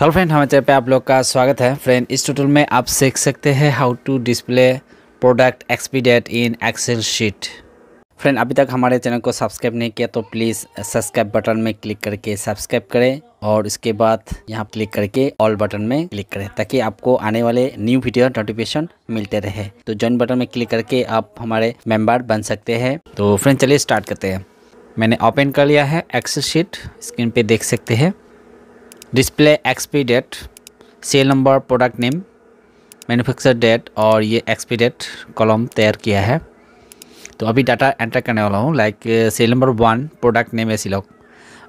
hello friend हमारे channel पे आप लोग का स्वागत है फ्रेंड इस टूटल में आप सीख सकते हैं how to display product expiry date in Excel sheet friend अभी तक हमारे चैनल को सब्सक्राइब नहीं किया तो प्लीज़ सब्सक्राइब बटन में क्लिक करके सब्सक्राइब करें और इसके बाद यहाँ क्लिक करके ऑल बटन में क्लिक करें ताकि आपको आने वाले न्यू वीडियो नोटिफिकेशन मिलते रहे तो ज्वाइन बटन में क्लिक करके आप हमारे मेम्बर बन सकते हैं तो फ्रेंड चलिए स्टार्ट करते हैं मैंने ओपन कर लिया है एक्सेल शीट स्क्रीन पर देख सकते हैं display expiry date cell number product name manufacture date और ये एक्सपी डेट कॉलम तैयार किया है तो अभी डाटा एंटर करने वाला हूँ like cell number one product name Aciloc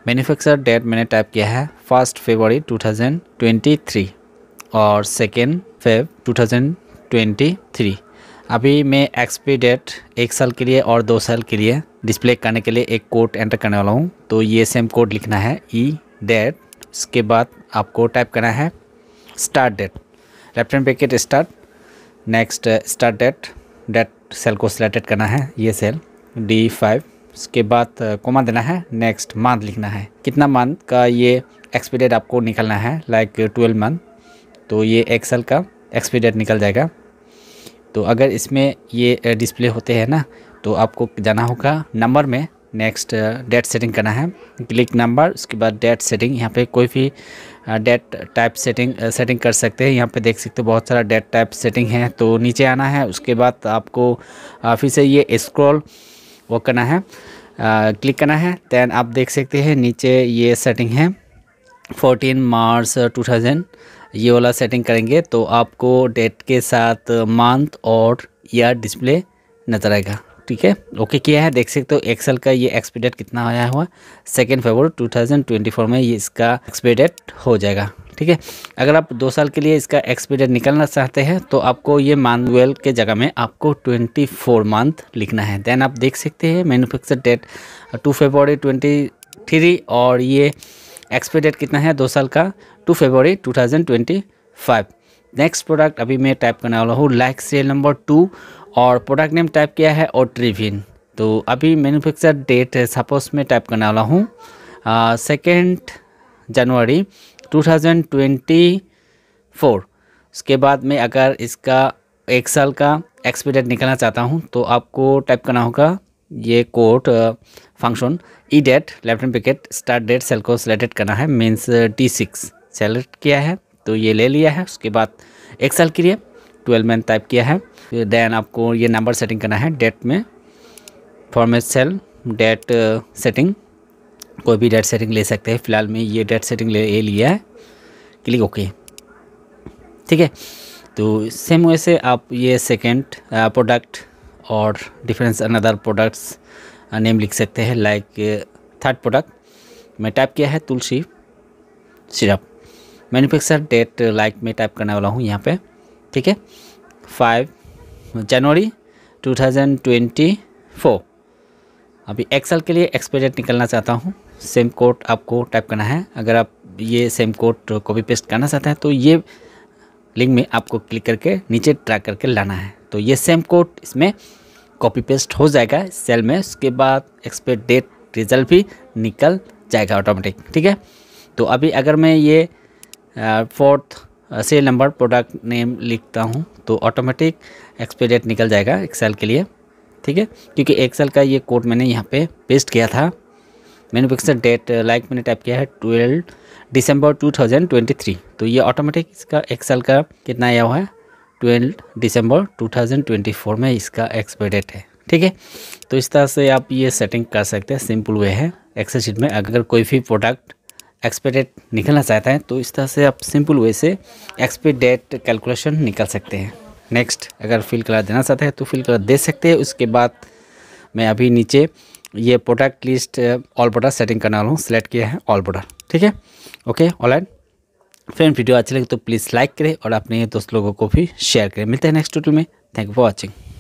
manufacture date मैंने टाइप किया है फर्स्ट फेबरी 2023 और सेकेंड फेब 2023 अभी मैं एक्सपी डेट एक साल के लिए और दो साल के लिए डिस्प्ले करने के लिए एक कोड एंटर करने वाला हूँ तो ये सेम कोड लिखना है ई e डेट उसके बाद आपको टाइप करना है start date left hand packet start next start date date cell को सिलेक्टेड करना है ये सेल डी फाइव उसके बाद कोमा uh, देना है नेक्स्ट मंथ लिखना है कितना मंथ का ये एक्सपीरियड आपको निकलना है लाइक ट्वेल्व मंथ तो ये एक साल का एक्सपीरियड निकल जाएगा तो अगर इसमें ये डिस्प्ले uh, होते हैं ना तो आपको जाना होगा नंबर में नेक्स्ट डेट सेटिंग करना है क्लिक नंबर उसके बाद डेट सेटिंग यहाँ पे कोई भी डेट टाइप सेटिंग सेटिंग कर सकते हैं यहाँ पे देख सकते हो बहुत सारा डेट टाइप सेटिंग है तो नीचे आना है उसके बाद आपको uh, फिर से ये स्क्रॉल वो करना है क्लिक uh, करना है दैन आप देख सकते हैं नीचे ये सेटिंग है 14 मार्च 2000 ये वाला सेटिंग करेंगे तो आपको डेट के साथ मंथ और ईयर डिस्प्ले नजर आएगा ठीक है ओके किया है देख सकते हो एक्सेल का ये एक्सपीडेट कितना आया हुआ सेकेंड फेबर 2024 में ये इसका एक्सपीडेट हो जाएगा ठीक है अगर आप दो साल के लिए इसका एक्सपीडेट निकलना चाहते हैं तो आपको ये मानवेल के जगह में आपको 24 मंथ लिखना है देन आप देख सकते हैं मैनुफैक्चर डेट 2 ट्वेंटी थ्री और ये एक्सपीडेट कितना है दो साल का thousand twenty five next product अभी मैं टाइप करने वाला हूँ लाइक सेल नंबर टू और प्रोडक्ट नेम टाइप किया है ओट्रीविन तो अभी मैन्युफैक्चर डेट सपोज मैं टाइप करने वाला हूँ सेकेंड जनवरी 2024 उसके बाद में अगर इसका एक साल का एक्सपीरियड निकालना चाहता हूँ तो आपको टाइप करना होगा ये code function E date left hand bracket start date cell को सिलेक्टेड करना है मीन्स डी सिक्स सेलेक्ट किया है तो ये ले लिया है उसके बाद एक साल के लिए ट्वेल्व मंथ टाइप किया है देन आपको ये नंबर सेटिंग करना है डेट में फॉर्मेट सेल डेट सेटिंग कोई भी डेट सेटिंग ले सकते हैं फिलहाल में ये डेट सेटिंग ले लिया है क्लिक ओके ठीक है तो सेम वैसे आप ये सेकेंड प्रोडक्ट uh, और डिफरेंस अनदर प्रोडक्ट्स नेम लिख सकते हैं लाइक थर्ड प्रोडक्ट मैं टाइप किया है Tulsi syrup manufacture date like मैं टाइप करने वाला हूँ यहाँ पे ठीक है five January two thousand twenty four अभी साल के लिए एक्सपेडेट निकलना चाहता हूँ सेम कोड आपको टाइप करना है अगर आप ये सेम कोड कॉपी पेस्ट करना चाहते हैं तो ये लिंक में आपको क्लिक करके नीचे ट्रैक करके लाना है तो ये सेम कोड इसमें कॉपी पेस्ट हो जाएगा सेल में उसके बाद एक्सपायर डेट रिजल्ट भी निकल जाएगा ऑटोमेटिक ठीक है तो अभी अगर मैं ये fourth uh, cell number product name लिखता हूँ तो ऑटोमेटिक डेट निकल जाएगा एक्सेल के लिए ठीक है क्योंकि एक्सेल का ये कोड मैंने यहाँ पे पेस्ट किया था मैनुफेक्चर डेट लाइक मैंने टाइप किया है ट्वेल्व दिसंबर 2023 तो ये ऑटोमेटिक इसका एक्सेल का कितना आया हुआ है ट्वेल्व दिसंबर 2024 में इसका एक्सपायर डेट है ठीक है तो इस तरह से आप ये सेटिंग कर सकते हैं सिंपल वे है एक्सेल शीट में अगर कोई भी प्रोडक्ट डेट निकलना चाहते हैं तो इस तरह से आप सिंपल वे से डेट कैलकुलेशन निकल सकते हैं नेक्स्ट अगर फिल कलर देना चाहते हैं तो फिल कलर दे सकते हैं उसके बाद मैं अभी नीचे ये product list all product setting करने वाला हूँ सेलेक्ट किया है ऑल प्रोडक्ट ठीक है ओके ऑनलाइन फ्रेंड वीडियो अच्छी लगे तो प्लीज़ लाइक करें और अपने दोस्त लोगों को भी शेयर करें मिलते हैं नेक्स्ट टूटल में थैंक यू फॉर वॉचिंग